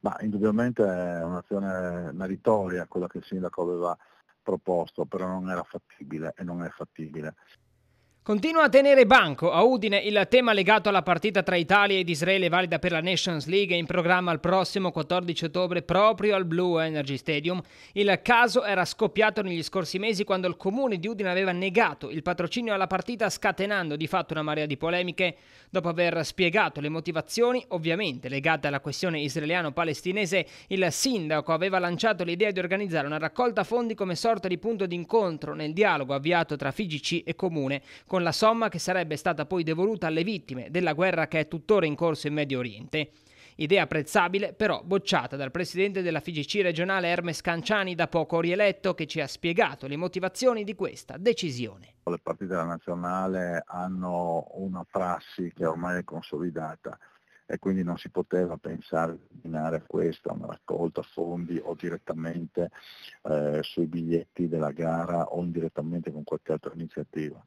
Ma indubbiamente è un'azione meritoria quella che il sindaco aveva proposto, però non era fattibile e non è fattibile. Continua a tenere banco a Udine il tema legato alla partita tra Italia ed Israele valida per la Nations League in programma il prossimo 14 ottobre proprio al Blue Energy Stadium. Il caso era scoppiato negli scorsi mesi quando il comune di Udine aveva negato il patrocinio alla partita scatenando di fatto una marea di polemiche dopo aver spiegato le motivazioni ovviamente legate alla questione israeliano-palestinese. Il sindaco aveva lanciato l'idea di organizzare una raccolta fondi come sorta di punto d'incontro nel dialogo avviato tra FIGC e comune con con la somma che sarebbe stata poi devoluta alle vittime della guerra che è tuttora in corso in Medio Oriente. Idea apprezzabile, però bocciata dal presidente della FIGC regionale Hermes Canciani, da poco rieletto, che ci ha spiegato le motivazioni di questa decisione. Le partite della nazionale hanno una prassi che ormai è consolidata e quindi non si poteva pensare di eliminare a questo, una raccolta fondi o direttamente eh, sui biglietti della gara o indirettamente con qualche altra iniziativa.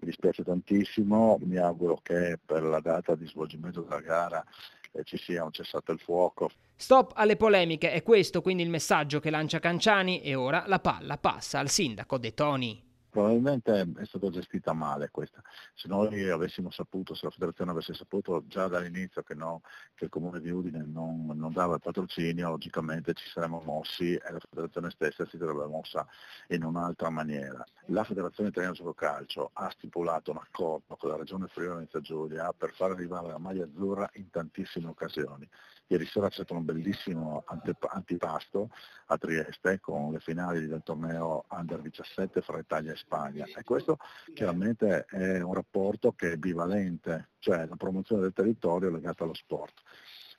Mi dispiace tantissimo, mi auguro che per la data di svolgimento della gara eh, ci sia un cessato il fuoco. Stop alle polemiche, è questo quindi il messaggio che lancia Canciani e ora la palla passa al sindaco De Toni probabilmente è stata gestita male questa. Se noi avessimo saputo, se la federazione avesse saputo già dall'inizio che, no, che il comune di Udine non, non, dava il patrocinio, logicamente ci saremmo mossi e la federazione stessa si sarebbe mossa in un'altra maniera. La federazione italiana gioco calcio ha stipulato un accordo con la regione Friuli Venezia Giulia per far arrivare la maglia azzurra in tantissime occasioni. Ieri sera c'è stato un bellissimo antipasto a Trieste con le finali del torneo Under 17 fra Italia e Spagna Spagna e questo chiaramente è un rapporto che è bivalente, cioè la promozione del territorio legata allo sport.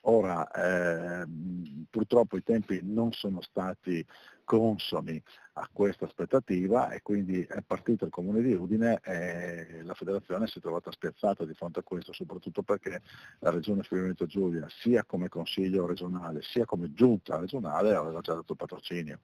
Ora eh, purtroppo i tempi non sono stati consomi a questa aspettativa e quindi è partito il comune di Udine e la federazione si è trovata spiazzata di fronte a questo, soprattutto perché la regione Friuli Venezia Giulia, sia come consiglio regionale sia come giunta regionale, aveva già dato patrocinio.